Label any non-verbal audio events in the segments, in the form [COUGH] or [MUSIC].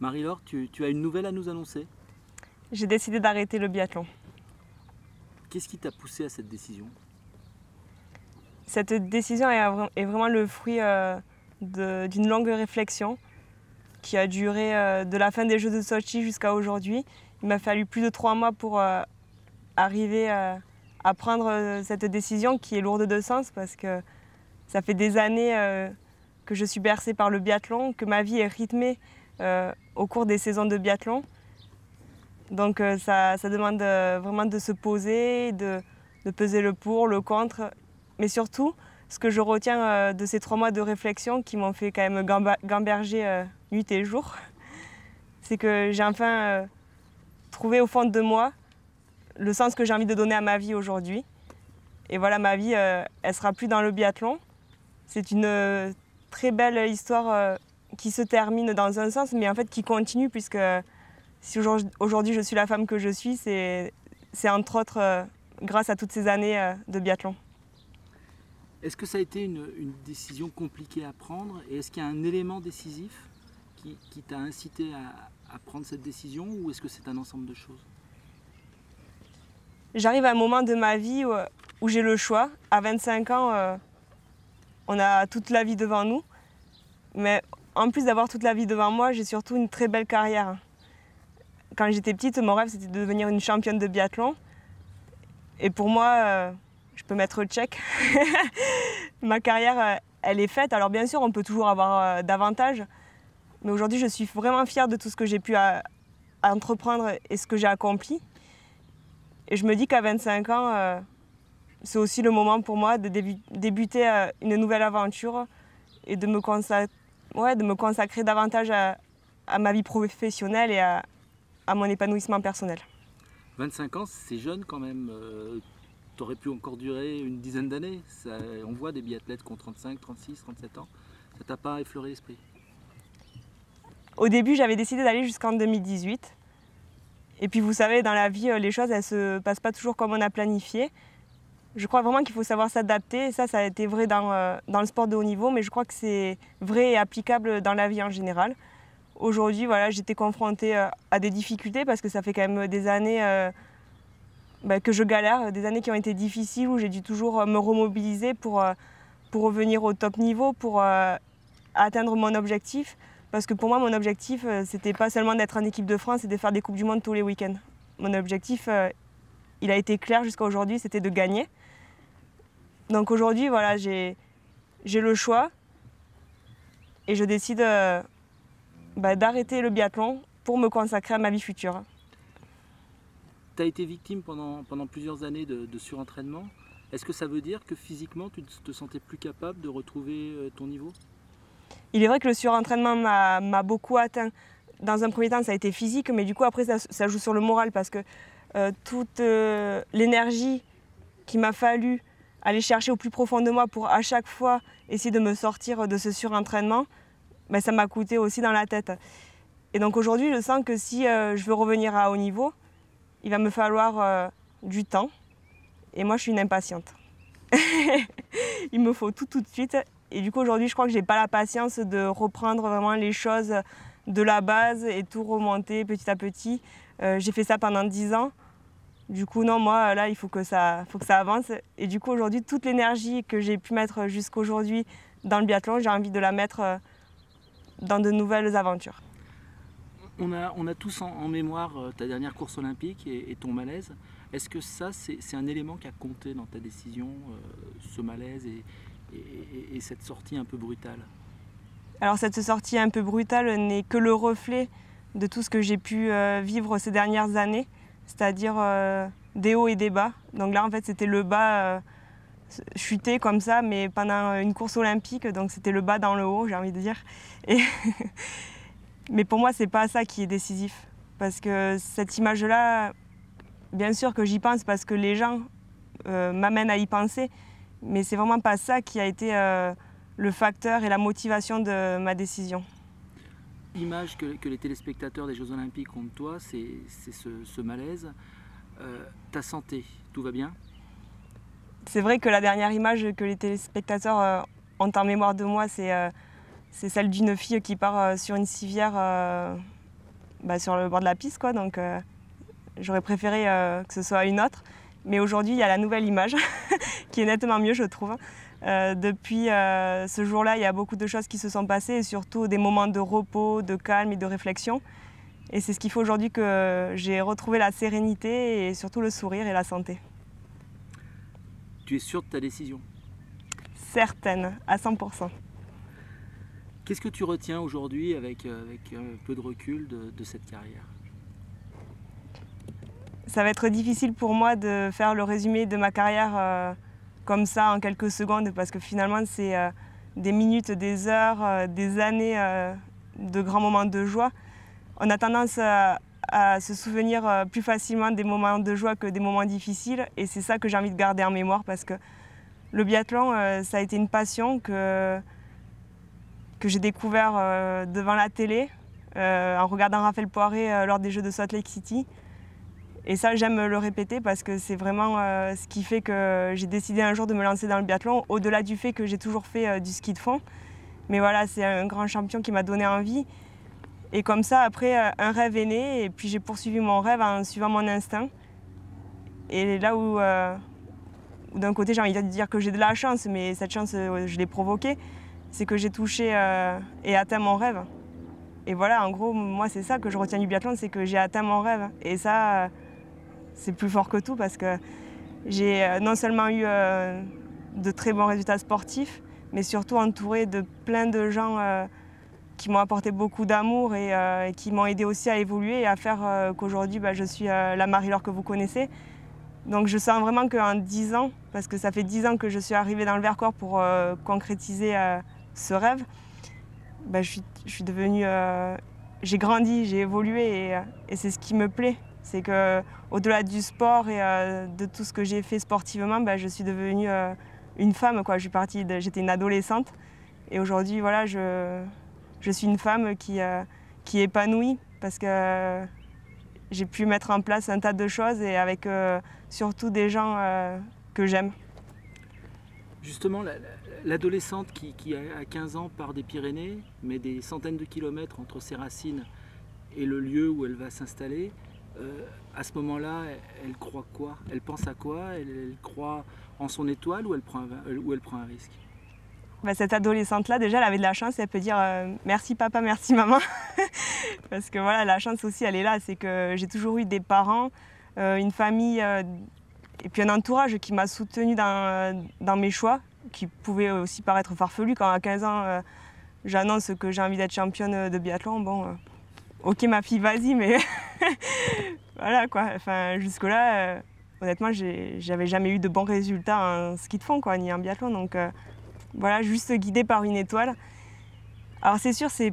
Marie-Laure, tu, as une nouvelle à nous annoncer J'ai décidé d'arrêter le biathlon. Qu'est-ce qui t'a poussé à cette décision Cette décision est, vraiment le fruit euh, d'une longue réflexion qui a duré euh, de la fin des Jeux de Sochi jusqu'à aujourd'hui. Il m'a fallu plus de trois mois pour euh, arriver à prendre cette décision qui est lourde de sens parce que ça fait des années que je suis bercée par le biathlon, que ma vie est rythmée euh, au cours des saisons de biathlon. Donc euh, ça, demande euh, vraiment de se poser, de, peser le pour, le contre. Mais surtout, ce que je retiens de ces trois mois de réflexion qui m'ont fait quand même gamberger nuit et jour, [LAUGHS] c'est que j'ai enfin trouvé au fond de moi le sens que j'ai envie de donner à ma vie aujourd'hui. Et voilà, ma vie, elle sera plus dans le biathlon. C'est une très belle histoire qui se termine dans un sens, mais en fait qui continue, puisque si aujourd'hui je suis la femme que je suis, c'est entre autres euh, grâce à toutes ces années euh, de biathlon. Est-ce que ça a été une, décision compliquée à prendre et est-ce qu'il y a un élément décisif qui, t'a incité à, prendre cette décision ou est-ce que c'est un ensemble de choses J'arrive à un moment de ma vie où, j'ai le choix. À 25 ans, euh, on a toute la vie devant nous, mais en plus d'avoir toute la vie devant moi, j'ai surtout une très belle carrière. Quand j'étais petite, mon rêve c'était de devenir une championne de biathlon. Et pour moi, euh, je peux mettre le check. [LAUGHS] Ma carrière, euh, elle est faite. Alors bien sûr, on peut toujours avoir euh, davantage. Mais aujourd'hui, je suis vraiment fière de tout ce que j'ai pu entreprendre et ce que j'ai accompli. Et je me dis qu'à 25 ans, c'est aussi le moment pour moi de débuter une nouvelle aventure et de me consacrer ouais, de me consacrer davantage à, ma vie professionnelle et à, mon épanouissement personnel. 25 ans, c'est jeune quand même. Euh, tu aurais pu encore durer une dizaine d'années. On voit des biathlètes qui ont 35, 36, 37 ans. Ça t'a pas effleuré l'esprit Au début, j'avais décidé d'aller jusqu'en 2018. Et puis vous savez, dans la vie, euh, les choses, elles ne se passent pas toujours comme on a planifié je crois vraiment qu'il faut savoir s'adapter. ça, ça a été vrai euh, dans, le sport de haut niveau, mais je crois que c'est vrai et applicable dans la vie en général. Aujourd'hui, voilà, j'étais confrontée euh, à des difficultés parce que ça fait quand même des années euh, bah, que je galère, des années qui ont été difficiles où j'ai dû toujours me remobiliser pour, pour revenir au top niveau, pour atteindre mon objectif. Parce que pour moi, mon objectif, c'était pas seulement d'être en équipe de France et de faire des Coupes du Monde tous les week-ends. Mon objectif, il a été clair jusqu'à aujourd'hui, c'était de gagner. Donc aujourd'hui, voilà, j'ai le choix et je décide euh, bah, d'arrêter le biathlon pour me consacrer à ma vie future. Tu as été victime pendant, pendant plusieurs années de, surentraînement. Est-ce que ça veut dire que physiquement, tu ne te sentais plus capable de retrouver euh, ton niveau Il est vrai que le surentraînement m'a beaucoup atteint. Dans un premier temps, ça a été physique, mais du coup, après, ça, joue sur le moral parce que euh, toute l'énergie qu'il m'a fallu aller chercher au plus profond de moi pour à chaque fois essayer de me sortir de ce surentraînement, mais ben, ça m'a coûté aussi dans la tête. Et donc aujourd'hui, je sens que si euh, je veux revenir à haut niveau, il va me falloir euh, du temps. Et moi, je suis une impatiente. [LAUGHS] il me faut tout tout de suite. Et du coup, aujourd'hui, je crois que je n'ai pas la patience de reprendre vraiment les choses de la base et tout remonter petit à petit. Euh, j'ai fait ça pendant dix ans. Du coup, non, moi, là, il faut que ça, faut que ça avance. Et du coup, aujourd'hui, toute l'énergie que j'ai pu mettre jusqu'aujourd'hui dans le biathlon, j'ai envie de la mettre euh, dans de nouvelles aventures. On a, tous en, mémoire euh, ta dernière course olympique et, ton malaise. Est-ce que ça, c'est un élément qui a compté dans ta décision, euh, ce malaise et, cette sortie un peu brutale Alors cette sortie un peu brutale n'est que le reflet de tout ce que j'ai pu vivre ces dernières années c'est-à-dire euh, des hauts et des bas. Donc là, en fait, c'était le bas euh, chuté comme ça, mais pendant une course olympique, donc c'était le bas dans le haut, j'ai envie de dire. [LAUGHS] mais pour moi, c'est pas ça qui est décisif, parce que cette image-là, bien sûr que j'y pense parce que les gens euh, m'amènent à y penser, mais c'est vraiment pas ça qui a été le facteur et la motivation de ma décision image que, les téléspectateurs des Jeux Olympiques ont de toi, c'est ce, malaise. Euh, ta santé, tout va bien C'est vrai que la dernière image que les téléspectateurs euh, ont en mémoire de moi, c'est euh, celle d'une fille qui part sur une civière bah, sur le bord de la piste. Quoi, donc j'aurais préféré que ce soit une autre. Mais aujourd'hui, il y a la nouvelle image [LAUGHS] qui est nettement mieux, je trouve. Euh, depuis euh, ce jour-là, il y a beaucoup de choses qui se sont passées et surtout des moments de repos, de calme et de réflexion. Et c'est ce qu'il faut aujourd'hui que j'ai retrouvé la sérénité et surtout le sourire et la santé. Tu es sûre de ta décision Certaine, à 100%. Qu'est-ce que tu retiens aujourd'hui avec, euh, un peu de recul de cette carrière Ça va être difficile pour moi de faire le résumé de ma carrière comme ça en quelques secondes parce que finalement c'est euh, des minutes, des heures, euh, des années euh, de grands moments de joie. On a tendance à, se souvenir plus facilement des moments de joie que des moments difficiles et c'est ça que j'ai envie de garder en mémoire parce que le biathlon, ça a été une passion que, que j'ai découvert devant la télé en regardant Raphaël Poiré lors des Jeux de Salt Lake City et ça, j'aime le répéter parce que c'est vraiment euh, ce qui fait que j'ai décidé un jour de me lancer dans le biathlon, au-delà du fait que j'ai toujours fait euh, du ski de fond. Mais voilà, c'est un grand champion qui m'a donné envie. Et comme ça, après, euh, un rêve est né et puis j'ai poursuivi mon rêve en suivant mon instinct. Et là où, d'un côté, j'ai envie de dire que j'ai de la chance, mais cette chance, je l'ai provoquée, c'est que j'ai touché et atteint mon rêve. Et voilà, en gros, moi, c'est ça que je retiens du biathlon, c'est que j'ai atteint mon rêve. Et ça, c'est plus fort que tout parce que j'ai euh, non seulement eu euh, de très bons résultats sportifs, mais surtout entouré de plein de gens euh, qui m'ont apporté beaucoup d'amour et, qui m'ont aidé aussi à évoluer et à faire qu'aujourd'hui bah, je suis la Marie-Laure que vous connaissez. Donc je sens vraiment qu'en dix ans, parce que ça fait dix ans que je suis arrivée dans le Vercors pour concrétiser ce rêve, bah, je, suis, j'ai grandi, j'ai évolué et c'est ce qui me plaît. C'est quau delà du sport et euh, de tout ce que j'ai fait sportivement, bah, je suis devenue euh, une femme. j'étais une adolescente et aujourd'hui, voilà, je... suis une femme qui, est euh, épanouie parce que j'ai pu mettre en place un tas de choses et avec surtout des gens que j'aime. Justement, l'adolescente qui, qui, à 15 ans, part des Pyrénées, met des centaines de kilomètres entre ses racines et le lieu où elle va s'installer, euh, à ce moment-là, elle croit quoi Elle pense à quoi elle, croit en son étoile ou elle prend un, euh, elle prend un risque bah, Cette adolescente-là, déjà, elle avait de la chance. Elle peut dire euh, merci papa, merci maman. [LAUGHS] Parce que voilà, la chance aussi, elle est là. C'est que j'ai toujours eu des parents, une famille et puis un entourage qui m'a soutenue dans, mes choix, qui pouvait aussi paraître farfelu quand à 15 ans j'annonce que j'ai envie d'être championne de biathlon. Bon, ok ma fille vas-y mais [LAUGHS] voilà quoi enfin jusque là euh, honnêtement honnêtement j'avais jamais eu de bons résultats en ski de fond quoi ni en biathlon donc euh, voilà juste guidé par une étoile alors c'est sûr c'est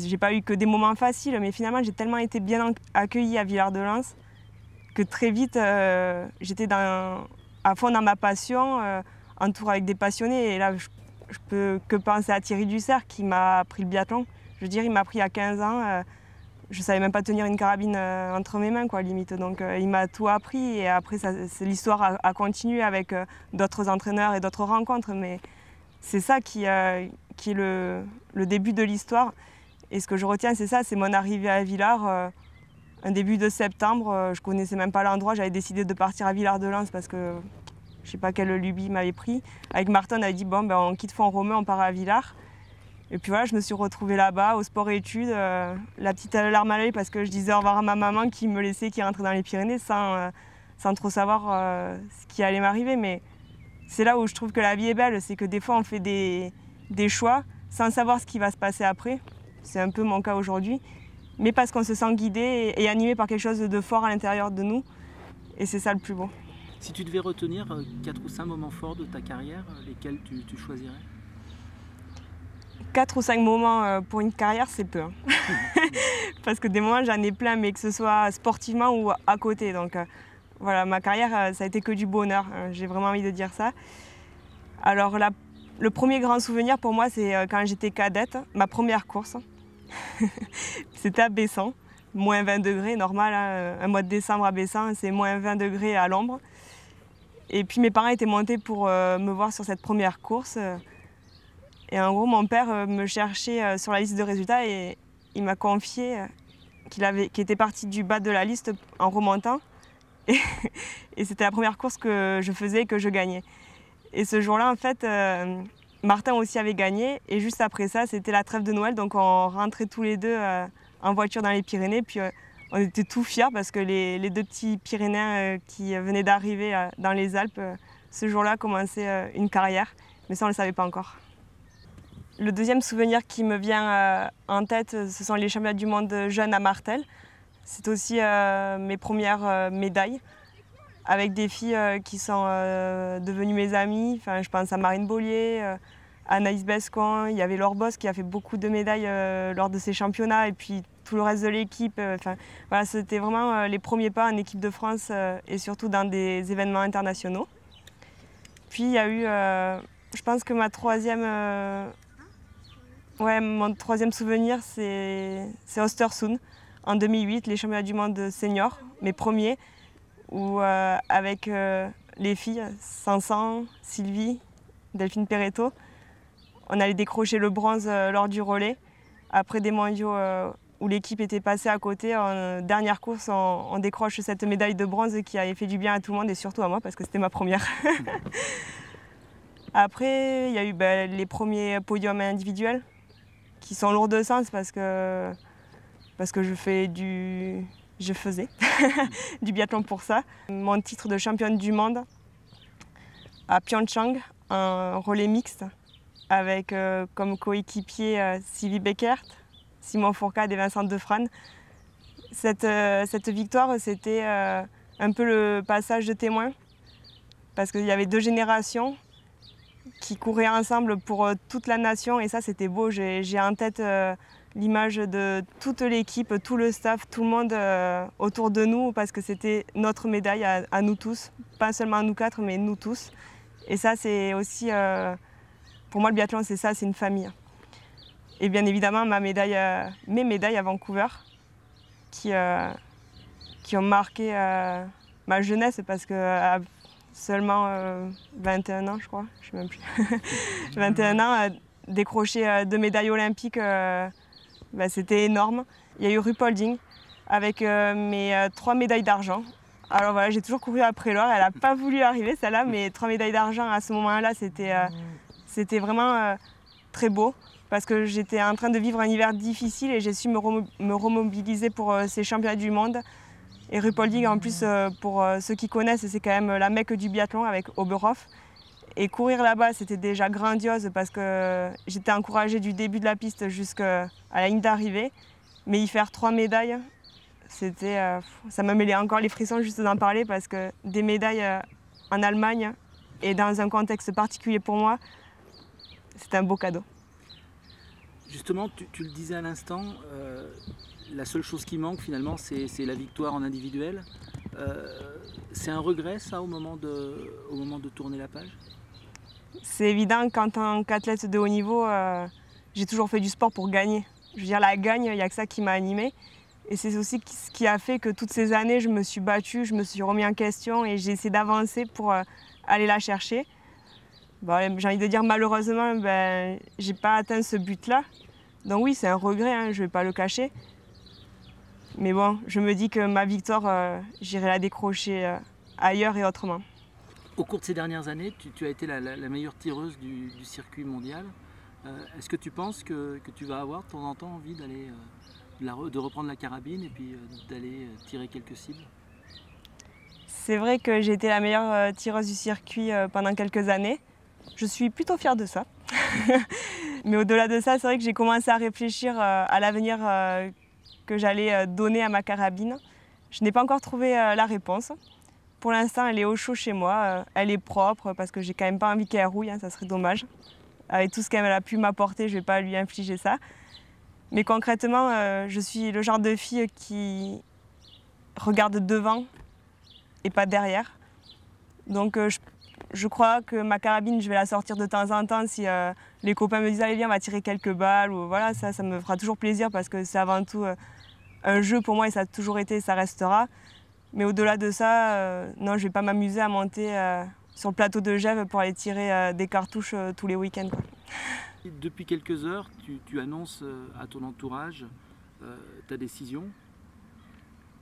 j'ai pas eu que des moments faciles mais finalement j'ai tellement été bien accueillie à Villard-de-Lans que très vite euh, j'étais à fond dans ma passion en tour avec des passionnés et là je, peux que penser à Thierry Dussert qui m'a appris le biathlon je veux dire il m'a appris à 15 ans je savais même pas tenir une carabine euh, entre mes mains, quoi, limite. Donc euh, il m'a tout appris et après, l'histoire a, continué avec euh, d'autres entraîneurs et d'autres rencontres. Mais c'est ça qui, est le, début de l'histoire. Et ce que je retiens, c'est ça, c'est mon arrivée à Villars, un début de septembre. je connaissais même pas l'endroit, j'avais décidé de partir à Villars-de-Lens parce que je sais pas quelle lubie m'avait pris. Avec Martin, on a dit, bon, ben, on quitte Font-Romeu, on part à Villars. Et puis voilà, je me suis retrouvée là-bas, au sport et études, euh, la petite alarme à l'œil parce que je disais au revoir à ma maman qui me laissait, qui rentrait dans les Pyrénées sans, euh, sans trop savoir euh, ce qui allait m'arriver. Mais c'est là où je trouve que la vie est belle, c'est que des fois on fait des, des choix sans savoir ce qui va se passer après. C'est un peu mon cas aujourd'hui. Mais parce qu'on se sent guidé et, animé par quelque chose de fort à l'intérieur de nous. Et c'est ça le plus beau. Si tu devais retenir quatre ou cinq moments forts de ta carrière, lesquels tu choisirais 4 ou 5 moments euh, pour une carrière, c'est peu. Hein. [LAUGHS] Parce que des moments, j'en ai plein, mais que ce soit sportivement ou à côté. Donc euh, voilà, ma carrière, euh, ça a été que du bonheur. Hein, j'ai vraiment envie de dire ça. Alors, le premier grand souvenir pour moi, c'est quand j'étais cadette, ma première course. [LAUGHS] C'était à Bessan, moins 20 degrés, normal, hein, un mois de décembre à Bessan, c'est moins 20 degrés à l'ombre. Et puis mes parents étaient montés pour me voir sur cette première course. Et en gros, mon père euh, me cherchait euh, sur la liste de résultats et il m'a confié euh, qu'il avait, était parti du bas de la liste en remontant. [LAUGHS] Et, c'était la première course que je faisais et que je gagnais. Et ce jour-là, en fait, Martin aussi avait gagné. Et juste après ça, c'était la trêve de Noël. Donc on rentrait tous les deux en voiture dans les Pyrénées. Puis on était tout fiers parce que les, les deux petits Pyrénéens qui venaient d'arriver dans les Alpes, ce jour-là, commençaient une carrière. Mais ça, on ne le savait pas encore. Le deuxième souvenir qui me vient euh, en tête, euh, ce sont les championnats du monde jeunes à Martel. C'est aussi euh, mes premières médailles avec des filles qui sont devenues mes amies. Enfin, je pense à Marine Bollier, Anaïs Bescon, il y avait Laure Boss qui a fait beaucoup de médailles lors de ces championnats et puis tout le reste de l'équipe. Enfin, c'était vraiment les premiers pas en équipe de France et surtout dans des événements internationaux. Puis il y a eu, je pense que ma troisième mon troisième souvenir, c'est Ostersund, en 2008, les championnats du monde seniors, mes premiers, où euh, avec euh, les filles, Sansan, Sylvie, Delphine Perretto, on allait décrocher le bronze euh, lors du relais. Après des mondiaux où l'équipe était passée à côté, en dernière course, on, décroche cette médaille de bronze qui avait fait du bien à tout le monde et surtout à moi parce que c'était ma première. [LAUGHS] Après, il y a eu ben, les premiers podiums individuels qui sont lourds de sens parce que, parce que je fais du. Je faisais [LAUGHS] du biathlon pour ça. Mon titre de championne du monde à Pyeongchang, un relais mixte avec euh, comme coéquipier euh, Sylvie Beckert, Simon Fourcade et Vincent Defrane. Cette, euh, cette victoire, c'était un peu le passage de témoin parce qu'il y avait deux générations qui couraient ensemble pour euh, toute la nation. Et ça, c'était beau. J'ai en tête euh, l'image de toute l'équipe, tout le staff, tout le monde euh, autour de nous, parce que c'était notre médaille à, nous tous, pas seulement à nous quatre, mais nous tous. Et ça, c'est aussi, pour moi, le biathlon, c'est ça, c'est une famille. Et bien évidemment, ma médaille, mes médailles à Vancouver, qui, qui ont marqué ma jeunesse, parce que seulement 21 euh, ans, je crois, je sais même plus, 21 [LAUGHS] ans, euh, décrocher euh, deux médailles olympiques, bah, c'était énorme. Il y a eu RuPaulding avec mes trois médailles d'argent. Alors voilà, j'ai toujours couru après l'or, elle n'a pas voulu arriver celle-là, mais trois médailles d'argent à ce moment-là, c'était, vraiment très beau parce que j'étais en train de vivre un hiver difficile et j'ai su me remobiliser pour ces championnats du monde. Et Rupolding, en plus, euh, pour euh, ceux qui connaissent, c'est quand même euh, la mecque du biathlon avec Oberhof. Et courir là-bas, c'était déjà grandiose parce que j'étais encouragée du début de la piste jusqu'à la ligne d'arrivée. Mais y faire trois médailles, c'était, ça me mêlait encore les frissons juste d'en parler parce que des médailles en Allemagne et dans un contexte particulier pour moi, c'est un beau cadeau. Justement, tu, le disais à l'instant, la seule chose qui manque finalement, c'est la victoire en individuel. Euh, c'est un regret ça au moment de, tourner la page C'est évident, qu'en tant qu'athlète de haut niveau, euh, j'ai toujours fait du sport pour gagner. Je veux dire, la gagne, il n'y a que ça qui m'a animé. Et c'est aussi ce qui a fait que toutes ces années, je me suis battue, je me suis remis en question et j'ai essayé d'avancer pour euh, aller la chercher. j'ai envie de dire malheureusement, ben, j'ai pas atteint ce but-là. Donc oui, c'est un regret, hein, je ne vais pas le cacher. Mais bon, je me dis que ma victoire, euh, j'irai la décrocher euh, ailleurs et autrement. Au cours de ces dernières années, tu, as été la, meilleure tireuse du, circuit mondial. Euh, est-ce que tu penses que, tu vas avoir de temps en temps envie d'aller de, de, reprendre la carabine et puis d'aller tirer quelques cibles C'est vrai que j'ai été la meilleure tireuse du circuit pendant quelques années. Je suis plutôt fière de ça. [LAUGHS] Mais au-delà de ça, c'est vrai que j'ai commencé à réfléchir à l'avenir que j'allais euh, donner à ma carabine. Je n'ai pas encore trouvé euh, la réponse. Pour l'instant, elle est au chaud chez moi. Euh, elle est propre parce que j'ai quand même pas envie qu'elle rouille, hein, ça serait dommage. Avec tout ce qu'elle a pu m'apporter, je ne vais pas lui infliger ça. Mais concrètement, je suis le genre de fille qui regarde devant et pas derrière. Donc je je crois que ma carabine, je vais la sortir de temps en temps si euh, les copains me disent allez viens, on va tirer quelques balles ou voilà ça, me fera toujours plaisir parce que c'est avant tout euh, un jeu pour moi et ça a toujours été, et ça restera. Mais au-delà de ça, euh, non, je vais pas m'amuser à monter sur le plateau de Gève pour aller tirer des cartouches tous les week-ends. Depuis quelques heures, tu, annonces à ton entourage ta décision.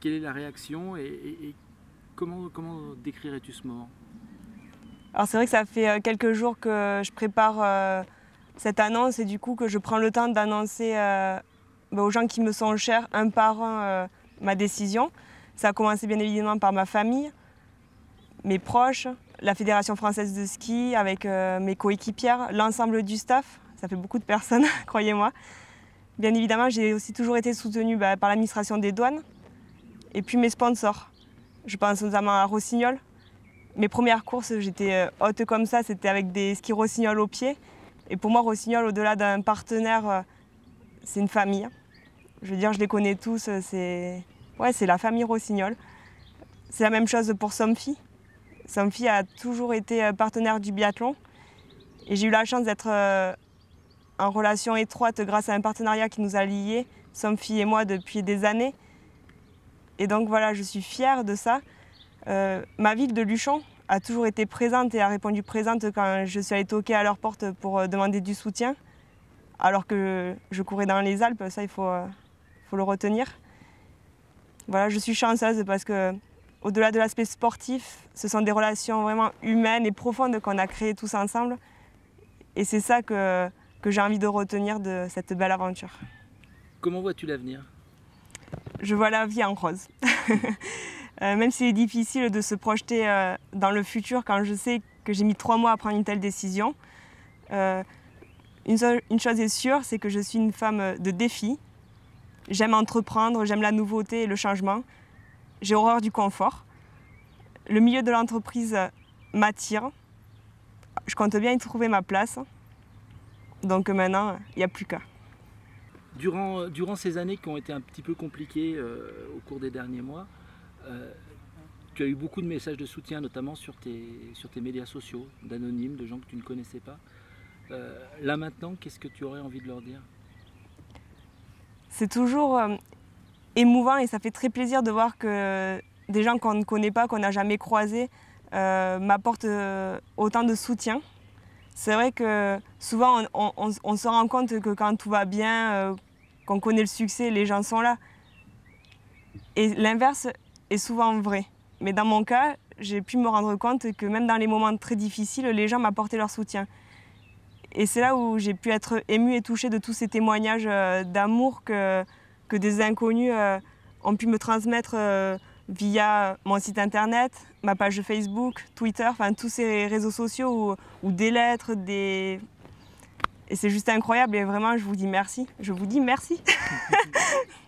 Quelle est la réaction et, comment, comment décrirais-tu ce moment alors c'est vrai que ça fait euh, quelques jours que je prépare euh, cette annonce et du coup que je prends le temps d'annoncer euh, bah, aux gens qui me sont chers un par un ma décision. Ça a commencé bien évidemment par ma famille, mes proches, la Fédération française de ski avec mes coéquipières, l'ensemble du staff. Ça fait beaucoup de personnes, [LAUGHS] croyez-moi. Bien évidemment, j'ai aussi toujours été soutenue bah, par l'administration des douanes et puis mes sponsors. Je pense notamment à Rossignol, mes premières courses, j'étais euh, haute comme ça, c'était avec des skis Rossignol au pied. Et pour moi, Rossignol, au-delà d'un partenaire, euh, c'est une famille. Hein. Je veux dire, je les connais tous, euh, c'est la famille Rossignol. C'est la même chose pour Somfy. Somfy a toujours été partenaire du biathlon. Et j'ai eu la chance d'être en relation étroite grâce à un partenariat qui nous a liés, Somfy et moi, depuis des années. Et donc voilà, je suis fière de ça. Euh, ma ville de Luchon a toujours été présente et a répondu présente quand je suis allée toquer à leur porte pour euh, demander du soutien, alors que je courais dans les Alpes, ça il faut, euh, faut le retenir. Voilà, je suis chanceuse parce que au-delà de l'aspect sportif, ce sont des relations vraiment humaines et profondes qu'on a créées tous ensemble. Et c'est ça que, que j'ai envie de retenir de cette belle aventure. Comment vois-tu l'avenir Je vois la vie en rose. [LAUGHS] Euh, même s'il est difficile de se projeter euh, dans le futur quand je sais que j'ai mis trois mois à prendre une telle décision, euh, une, chose est sûre, c'est que je suis une femme de défi. J'aime entreprendre, j'aime la nouveauté et le changement. J'ai horreur du confort. Le milieu de l'entreprise m'attire. Je compte bien y trouver ma place. Donc maintenant, il n'y a plus qu'à. durant, ces années qui ont été un petit peu compliquées au cours des derniers mois, euh, tu as eu beaucoup de messages de soutien, notamment sur tes, sur tes médias sociaux, d'anonymes, de gens que tu ne connaissais pas. Euh, là maintenant, qu'est-ce que tu aurais envie de leur dire C'est toujours euh, émouvant et ça fait très plaisir de voir que des gens qu'on ne connaît pas, qu'on n'a jamais croisés, m'apportent autant de soutien. C'est vrai que souvent on, on, se rend compte que quand tout va bien, qu'on connaît le succès, les gens sont là. Et l'inverse, est souvent vrai. Mais dans mon cas, j'ai pu me rendre compte que même dans les moments très difficiles, les gens m'apportaient leur soutien. Et c'est là où j'ai pu être émue et touchée de tous ces témoignages euh, d'amour que, que des inconnus euh, ont pu me transmettre euh, via mon site internet, ma page Facebook, Twitter, enfin tous ces réseaux sociaux ou des lettres, des... Et c'est juste incroyable et vraiment je vous dis merci. Je vous dis merci. [LAUGHS]